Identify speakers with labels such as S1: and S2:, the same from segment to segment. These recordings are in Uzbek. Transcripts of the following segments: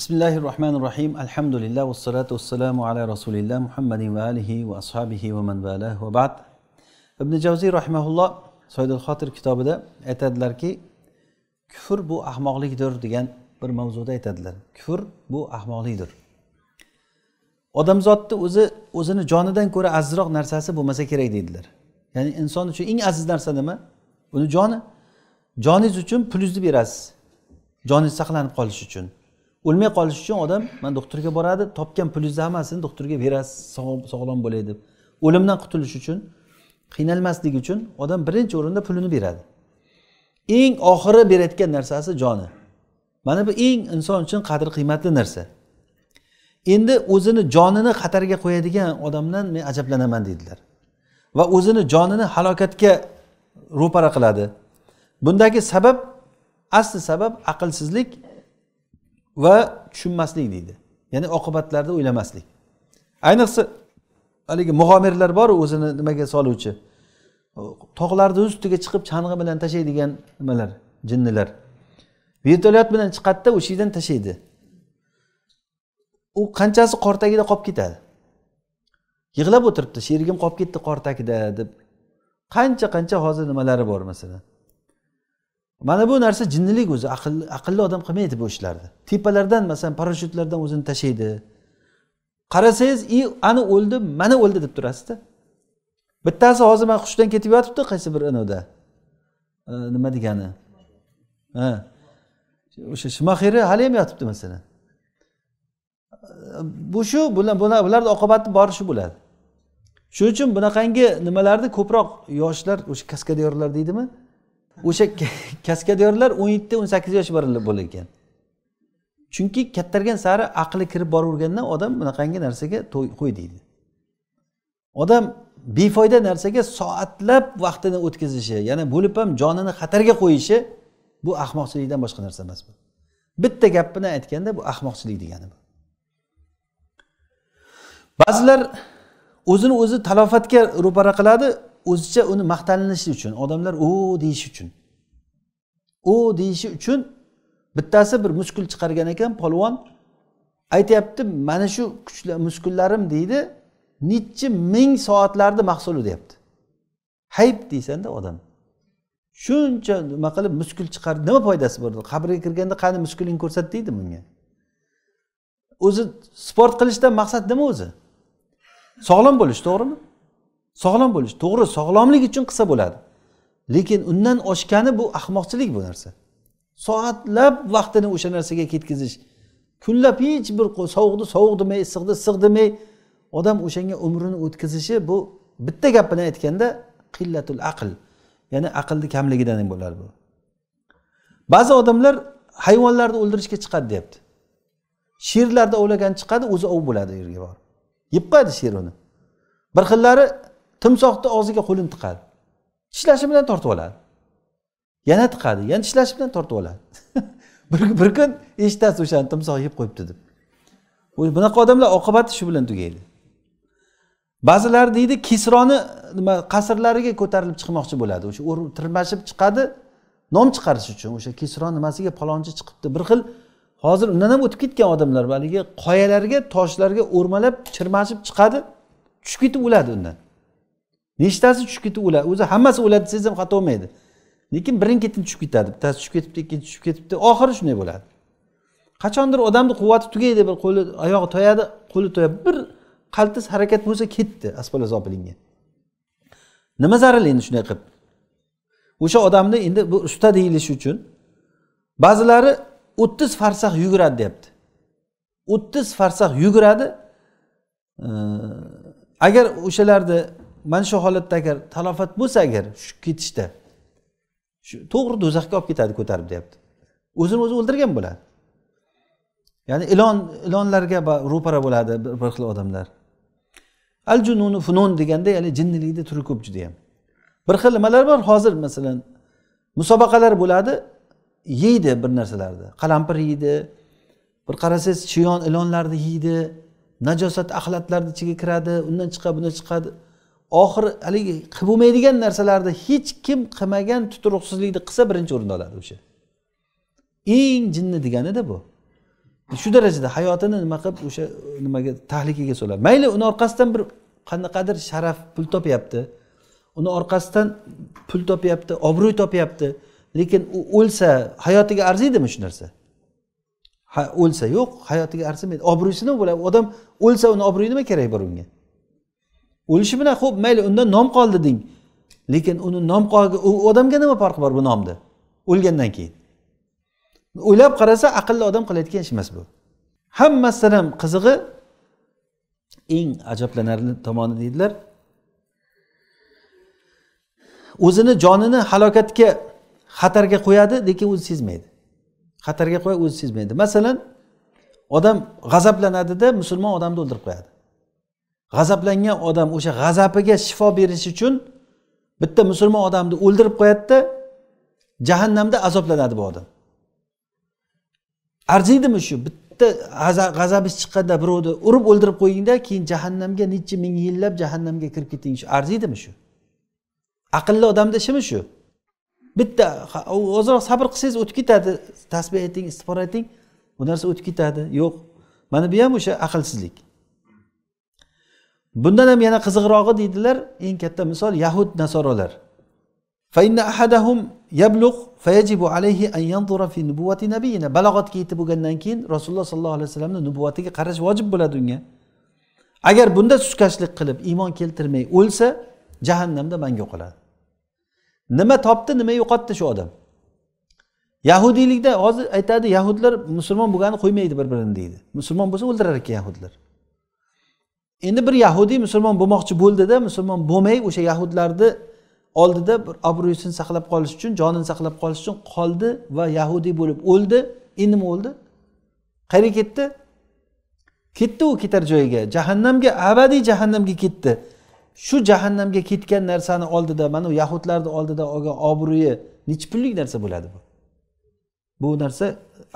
S1: bismillahi rohmanir rohim alhamdulillah vassalatu vassalamu ala rasulillah muhammadin va alihi va ashabihi va man vala va bad ibn javziy rahmaulloh soydul xotir kitobida aytadilarki kufr bu ahmoqlikdir degan bir mavzuda aytadilar kufr bu ahmoqlikdir odamzodni o'zi o'zini jonidan ko'ra azizroq narsasi bo'lmasa kerak deydilar ya'ni inson uchun eng aziz narsa nima uni joni joningiz uchun pulingizni berasiz joningiz saqlanib qolishi uchun o'lmay qolish uchun odam mana doktorga boradi topgan pulingizni hammasini doktorga berasiz sog'lom bo'lay deb o'limdan qutulish uchun qiynalmaslik uchun odam birinchi o'rinda pulini beradi eng oxiri berayotgan narsasi joni mana bu eng inson uchun qadr qiymatli narsa endi o'zini jonini xatarga qo'yadigan odamdan men ajablanaman deydilar va o'zini jonini halokatga ro'para qiladi bundagi sabab asli sabab aqlsizlik va tushunmaslik deydi ya'ni oqibatlarni o'ylamaslik ayniqsa haligi mug'omirlar bor o'zini nimaga soluvchi tog'larni ustiga chiqib chang'i bilan tashlaydigan nimalar jinnilar vertolyot bilan chiqadida o'sha yerdan tashlaydi u qanchasi qor tagida qolib ketadi yig'lab o'tiribdi sherigim qolib ketdi qor tagida deb qancha qancha hozir nimalari bor masalan mana bu narsa jinnilik o'zi aql aqlli odam qilmaydi bu ishlarni tepalardan masalan parashyutlardan o'zini tashlaydi qarasangiz i ani o'ldi mana o'ldi deb turasizda bittasi hozir mana hushdan ketib yotibdi qaysi bir anavda nima degani ha o'sha shimoxiri hali ham yotibdi masalan bu shu bularni oqibati bori shu bo'ladi shuning uchun bunaqangi nimalarni ko'proq yoshlar o'sha kaskadyorlar deydimi o'sha kaskadyorlar o'n yetti o'n sakkiz yosh bo'lar ekan chunki kattargan sari aqli kirib boravergandan odam bunaqangi narsaga qo'y deydi odam befoyda narsaga soatlab vaqtini o'tkazishi yana bo'lib ham jonini xatarga qo'yishi bu ahmoqchilikdan boshqa narsa emas bu bitta gap bilan aytganda bu ahmoqchilik degani bu ba'zilar o'zini o'zi talofatga ro'para qiladi o'zicha uni maqtanilishi uchun odamlar u deyishi uchun u deyishi uchun bittasi bir muskul chiqargan ekan polvon aytyapti mana shu kuchlar muskullarim deydi nechi ming soatlarni mahsuli deyapti hayb deysanda odam shuncha nima qilib muskul chiqardi nima foydasi bor qabrga kirganda qani muskulingni ko'rsat deydi bunga o'zi sport qilishdan maqsad nima o'zi sog'lom bo'lish to'g'rimi sog'lom bo'lish to'g'ri sog'lomlik uchun qilsa bo'ladi lekin undan oshgani bu ahmoqchilik bu narsa soatlab vaqtini o'sha narsaga ketkazish kunlab hech bir sovuqni sovuq demay issiqni issiq demay odam o'shanga umrini o'tkazishi bu bitta gap bilan aytganda qillatul aql ya'ni aqlni kamligidan bo'ladi bu ba'zi odamlar hayvonlarni o'ldirishga chiqadi deyapti sherlarni ovlagani chiqadi o'zi ov bo'ladi u yerga borib yeb qo'yadi sher uni bir xillari timsohni og'ziga qo'lini tiqadi tishlashi bilan tortib oladi yana tiqadi yana tishlashi bilan tortib oladi bir, bir kun eshitasiz o'shani timsoh yeb qo'yibdi deb bunaqa odamlar oqibati shu bilan tugaydi ba'zilar deydi kisroni nima qasrlariga ko'tarilib chiqmoqchi bo'ladi o'sha tirmashib chiqadi nom chiqarish uchun o'sha kisro nimasiga palonchi chiqibdi bir xil hozir undan ham o'tib ketgan odamlar haligi qoyalarga toshlarga o'rmalab chirmashib chiqadi tushib ketib o'ladi undan nechtasi tushib ketdi ular o'zi hammasi o'ladi desangiz ham xato bo'lmaydi lekin birin ketin tushib ketadi bittasi tushib ketibdi ikkinchi tushib ketibdi oxiri shunday bo'ladi qachondir odamni quvvati tugaydi bir qo'li oyog'i toyadi qo'li toyadi bir qaltis harakat bo'lsa ketdi asfala zopilinga nima zaril endi shunday qilib o'sha odamni endi bu usta deyilishi uchun ba'zilari o'ttiz farsax yuguradi deyapti o'ttiz farsax yuguradi agar o'shalarni mana shu holatda agar talofat bo'lsa agar shu ketishda shu to'g'ri do'zaxga olib ketadi ko'tarib deyapti o'zini o'zi o'ldirgan bo'ladi ya'ni ilon ilonlarga ro'para bo'ladi bir xil odamlar al jununu funun deganda ya'ni jinnilikni turi ko'p judayam bir xil nimalar bor hozir masalan musobaqalar bo'ladi yeydi bir narsalarni qalampir yeydi bir qarasangiz chiyon ilonlarni yeydi najosat axlatlarni ichiga kiradi undan chiqadi bundan chiqadi oxiri haligi qilib bo'lmaydigan narsalarni hech kim qilmagan tuturuqsizlikni qilsa birinchi o'rinda oladi o'sha eng jinni deganida bu shu darajada hayotini nima qilib o'sha nimaga tahlikaga soladi mayli uni orqasidan bir qanaqadir sharaf pul topyapti uni orqasidan pul topyapti obro'y topyapti lekin u o'lsa hayotiga arziydimi shu narsa o'lsa yo'q hayotiga arzimaydi obro'yisi nima bo'ladi odam o'lsa uni obro'yi nima keragi bor unga o'lishi bilan ho'p mayli undan nom qoldi deng lekin uni nom qolgan u odamga nima farqi bor bu nomni o'lgandan keyin o'ylab qarasa aqlli odam qilayotgan ish emas bu hammasidan ham qizig'i eng ajablanarli tomoni deydilar o'zini jonini halokatga xatarga qo'yadi lekin o'zi sezmaydi xatarga qo'yadi o'zi sezmaydi masalan odam g'azablanadida musulmon odamni o'ldirib qo'yadi g'azablangan odam o'sha g'azabiga shifo berish uchun bitta musulmon odamni o'ldirib qo'yadida jahannamda azoblanadi bu odam arziydimi shu bitta g'azabingiz chiqqanda birovni urib o'ldirib qo'yingda keyin jahannamga necha ming yillab jahannamga kirib keting shu arziydimi shu aqlli odamni ishimi shu bitta ozroq sabr qilsangiz o'tib ketadi tasbeh ayting istig'for ayting bu narsa o'tib ketadi yo'q mana bu ham o'sha aqlsizlik bundan ham yana qiziqrog'i deydilar eng katta misol yahud nasorolar balog'atga yetib bo'lgandan keyin rasululloh sollallohu alayhi vasallamni nubuvatiga qarash vojib bo'ladi unga agar bunda suskashlik qilib iymon keltirmay o'lsa jahannamda mangu qoladi nima topdi nima yo'qotdi shu odam yahudiylikda hozir aytadi yahudlar musulmon bo'lganini qo'ymaydi bir birini deydi musulmon bo'lsa o'ldirar ekan yahudlar endi bir yahudiy musulmon bo'lmoqchi bo'ldida musulmon bo'lmay o'sha yahudlarni oldida bir obro'sini saqlab qolish uchun jonini saqlab qolish uchun qoldi va yahudiy bo'lib o'ldi endi nima bo'ldi qayerga ketdi ketdi u ketar joyiga jahannamga abadiy jahannamga ketdi shu jahannamga ketgan narsani oldida mana u yahudlarni oldida olgan obro'yi nechi pullik narsa bo'ladi bu bu narsa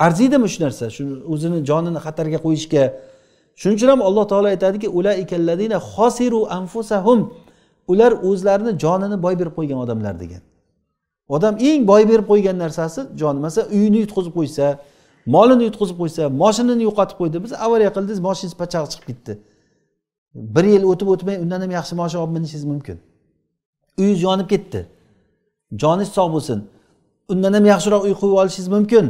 S1: arziydimi shu narsa shu o'zini jonini xatarga qo'yishga shuning uchun ham alloh taolo aytadiki anfusahum ular o'zlarini jonini boy berib qo'ygan odamlar degan odam eng boy berib qo'ygan narsasi jon masalan uyini yutqizib qo'ysa molini yutqizib qo'ysa moshinani yo'qotib qo'ydi biz avariya qildingiz moshinangiz pachag'i chiqib ketdi bir yil o'tib o'tmay undan ham yaxshi moshin olib minishingiz mumkin uyingiz yonib ketdi joningiz sog' bo'lsin undan ham yaxshiroq uy qo'yib olishingiz mumkin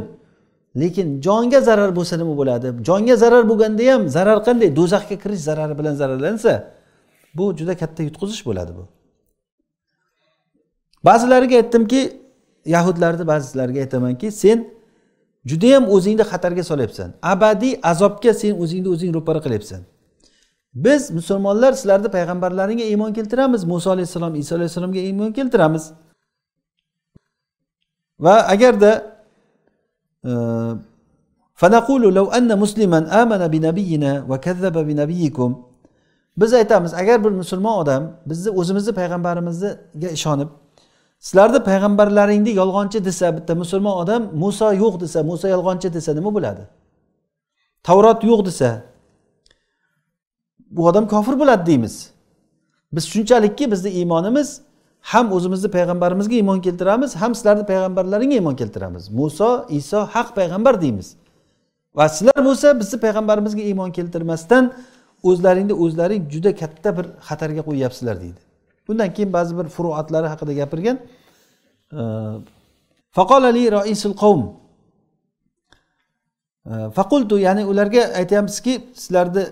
S1: lekin jonga zarar bo'lsa nima bo'ladi jonga zarar bo'lganda ham zarar qanday do'zaxga kirish zarari bilan zararlansa bu juda katta yutqizish bo'ladi bu ba'zilariga aytdimki yahudlarni ba'zilariga aytamanki sen judayam o'zingni xatarga solyapsan abadiy azobga sen o'zingni o'zing ro'para qilyapsan biz musulmonlar sizlarni payg'ambarlaringga iymon keltiramiz muso alayhissalom iso alayhissalomga iymon keltiramiz va agarda فنقول لو أن مسلما آمن بنبينا وكذب بنبيكم biz aytamiz agar bir musulmon odam bizni o'zimizni payg'ambarimizga ishonib sizlarni payg'ambarlaringni yolg'onchi desa bitta musulmon odam muso yo'q desa muso yolg'onchi desa nima bo'ladi tavrot yo'q desa bu odam kofir bo'ladi deymiz biz shunchalikki bizni iymonimiz ham o'zimizni payg'ambarimizga iymon keltiramiz ham sizlarni payg'ambarlaringga iymon keltiramiz muso iso haq payg'ambar deymiz va sizlar bo'lsa bizni payg'ambarimizga iymon keltirmasdan o'zlaringni o'zlaring juda katta bir xatarga qo'yyapsizlar deydi bundan keyin ba'zi bir furuatlari haqida gapirgan e, faqolali roisul qavm e, faqultu ya'ni ularga aytyapmizki sizlarni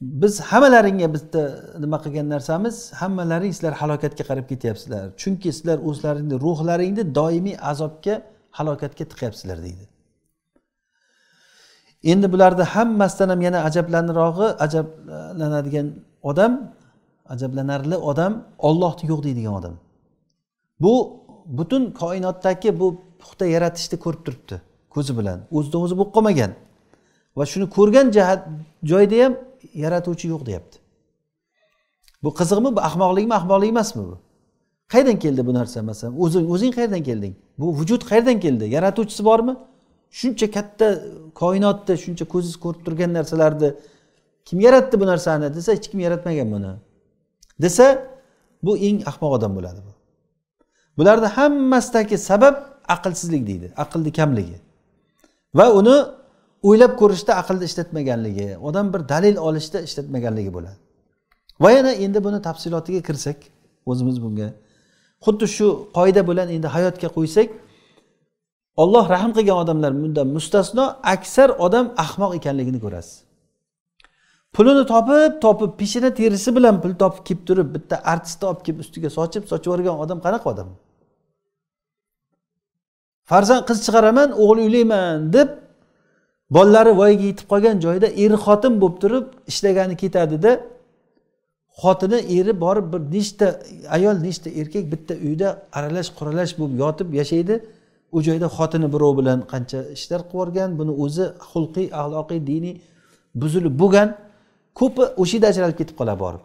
S1: biz hammalaringga bitta nima qilgan narsamiz hammalaring sizlar halokatga qarab ketyapsizlar chunki sizlar o'zlaringni ruhlaringni doimiy azobga halokatga tiqyapsizlar deydi endi bularni hammasidan ham yana ajablanirog'i ajablanadigan odam ajablanarli odam ollohni yo'q deydigan odam bu butun koinotdagi bu puxta yaratishni ko'rib turibdi ko'zi bilan o'zidan o'zi bo'lib qolmagan va shuni ko'rgan jihat joyda ham yaratuvchi yo'q deyapti bu qiziqmi bu ahmoqlikmi ahmoqlik emasmi bu qayerdan keldi bu narsa masalan o'zing o'zing qayerdan kelding bu vujud qayerdan keldi yaratuvchisi bormi shuncha katta koinotda shuncha ko'zingiz ko'rib turgan narsalarni kim yaratdi bu narsani desa hech kim yaratmagan buni desa bu eng ahmoq odam bo'ladi bu bularni hammasidagi sabab aqlsizlik deydi aqlni kamligi va uni o'ylab ko'rishda aqlni ishlatmaganligi odam bir dalil olishda ishlatmaganligi bo'ladi va yana endi buni tafsilotiga kirsak o'zimiz bunga xuddi shu qoida bilan endi hayotga qo'ysak olloh rahm qilgan odamlar bundan mustasno aksar odam ahmoq ekanligini ko'rasiz pulini topib topib peshina terisi bilan pul topib kelib turib bitta artistni olib kelib ustiga sochib sochib yuborgan odam qanaqa odam farzand qiz chiqaraman o'g'il uylayman deb bolalari voyaga yetib qolgan joyda er xotin bo'lib turib ishlagani ketadida xotini eri borib bir nechta ayol nechta erkak bitta uyda aralash quralash bo'lib yotib yashaydi u joyda xotini birov bilan qancha ishlar qilib yuborgan buni o'zi xulqiy axloqiy diniy buzilib bo'lgan ko'pi o'sha yerda ajralib ketib qoladi borib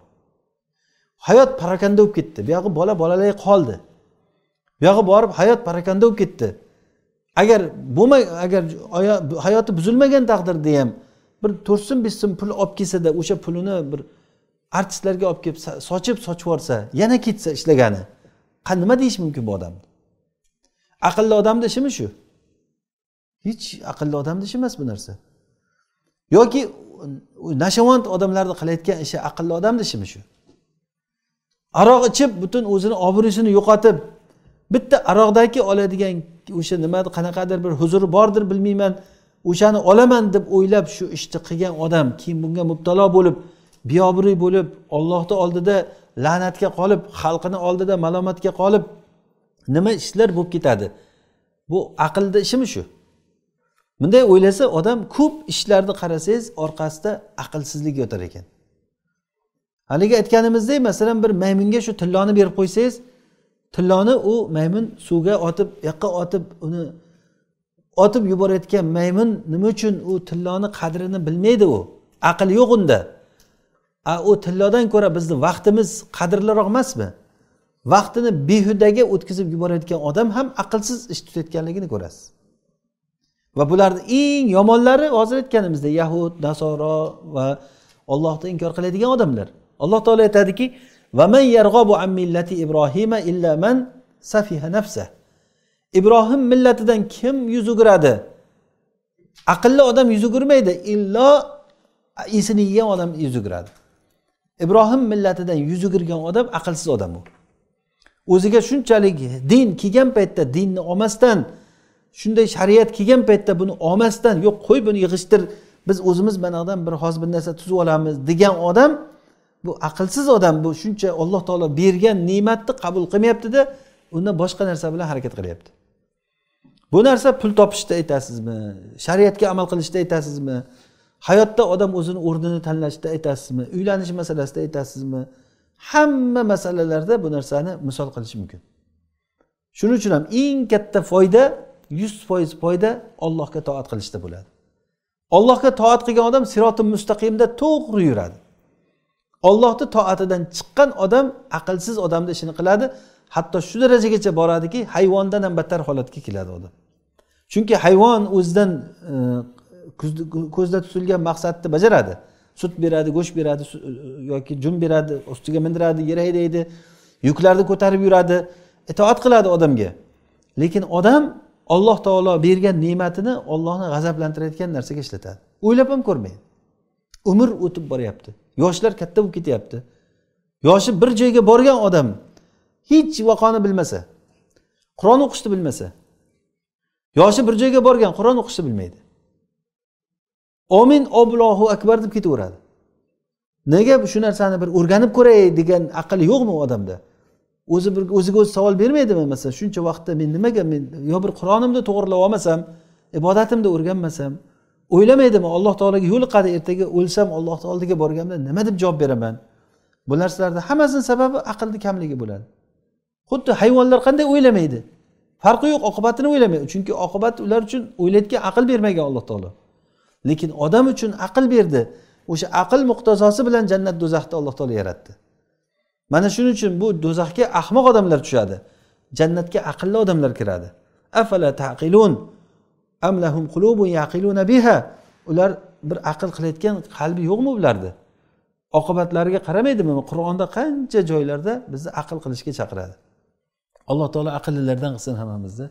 S1: hayot parakanda bo'lib ketdi buyog'i bola bolalay qoldi buyog'i borib hayot parakanda bo'lib ketdi agar bo'lma agar hayoti buzilmagan taqdirda ham bir to'rtsin beshsin pul olib kelsada o'sha pulini bir artistlarga olib kelib sochib sochib yuborsa yana ketsa ishlagani nima deyish mumkin bu odamni aqlli odamni ishimi shu hech aqlli odamni ishi emas bu narsa yoki nashavand odamlarni qilayotgan ishi aqlli odamni ishimi shu aroq ichib butun o'zini obro'sini yo'qotib bitta aroqdagi oladigan o'sha nima qanaqadir bir huzuri bordir bilmayman o'shani olaman deb o'ylab shu ishni qilgan odam keyin bunga mubtalo bo'lib beobro' bo'lib ollohni oldida la'natga qolib xalqini oldida malomatga qolib nima ishlar bo'lib ketadi bu aqlni ishimi shu bunday o'ylasa odam ko'p ishlarni qarasangiz orqasida aqlsizlik yotar ekan haligi aytganimizdek masalan bir maymunga shu tilloni berib qo'ysangiz tilloni u maymun suvga otib yoqqa otib uni otib yuborayotgan maymun nima uchun u tilloni qadrini bilmaydi u aql yo'q unda a u tillodan ko'ra bizni vaqtimiz qadrliroq emasmi vaqtini behudaga o'tkazib yuborayotgan odam ham aqlsiz ish tutayotganligini ko'rasiz va bularni eng yomonlari hozir aytganimizdek yahud nasoro va ollohni inkor qiladigan odamlar alloh taolo aytadiki ibrohim millatidan kim yuz o'giradi aqlli odam yuz o'girmaydi illo esini yegan odam yuz o'giradi ibrohim millatidan yuz o'girgan odam aqlsiz odam u o'ziga shunchalik din kelgan paytda dinni olmasdan shunday shariat kelgan paytda buni olmasdan yo'q qo'y buni yig'ishtir biz o'zimiz manadan bir hozir bir narsa tuzib olamiz degan odam bu aqlsiz odam bu shuncha alloh taolo bergan ne'matni qabul qilmayaptida undan boshqa narsa bilan harakat qilyapti bu narsa pul topishda aytasizmi shariatga amal qilishda aytasizmi hayotda odam o'zini o'rnini tanlashda aytasizmi uylanish masalasida aytasizmi hamma masalalarda bu narsani misol qilish mumkin shuning uchun ham eng katta foyda yuz foiz foyda ollohga toat qilishda bo'ladi ollohga toat qilgan odam siroti mustaqimda to'g'ri yuradi ollohni toatidan chiqqan odam aqlsiz odamni ishini qiladi hatto shu darajagacha boradiki hayvondan ham battar holatga keladi odam chunki hayvon o'zidan e, ko'zda tutilgan maqsadni bajaradi sut beradi go'sht beradi e, yoki jun beradi ustiga mindiradi yer haydaydi yuklarni ko'tarib yuradi itoat qiladi odamga lekin odam olloh taolo bergan ne'matini ollohni g'azablantirayotgan narsaga ishlatadi o'ylab ham ko'rmaydi umr o'tib boryapti yoshlar katta bo'lib ketyapti yoshi bir joyga borgan odam hech vaqoni bilmasa qur'on o'qishni bilmasa yoshi bir joyga borgan qur'on o'qishni bilmaydi omin obulohu akbar deb ketaveradi nega shu narsani bir o'rganib ko'ray degan aql yo'qmi u odamda o'zi bir o'ziga o'zi savol bermaydimi masalan shuncha vaqtda men nimaga men yo bir qur'onimni to'g'irlab olmasam ibodatimni o'rganmasam o'ylamaydimi alloh taologa yo'liqadi ertaga o'lsam ollohni oldiga borganda nima deb javob beraman bu narsalarni hammasini sababi aqlni kamligi bo'ladi xuddi hayvonlar qanday o'ylamaydi farqi yo'q oqibatini o'ylamaydi chunki oqibat ular uchun o'ylayotgan aql bermagan alloh taolo lekin odam uchun aql berdi o'sha aql muqtazosi bilan jannat do'zaxni alloh taolo yaratdi mana shuning uchun bu do'zaxga ahmoq odamlar tushadi jannatga aqlli odamlar kiradi afala taqilun am lahum qulubun yaqiluna biha ular bir aql qilayotgan qalbi yo'qmi ularni oqibatlariga qaramaydimi qur'onda qancha joylarda bizni aql qilishga chaqiradi alloh taolo aqllilardan qilsin hammamizni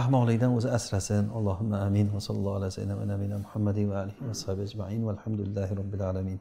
S1: ahmoqlikdan o'zi asrasin allohumma amin va sallallohu alayhi va sallam muhammadi va alihi va ashabi ajmain valhamdulillahi robbil alamin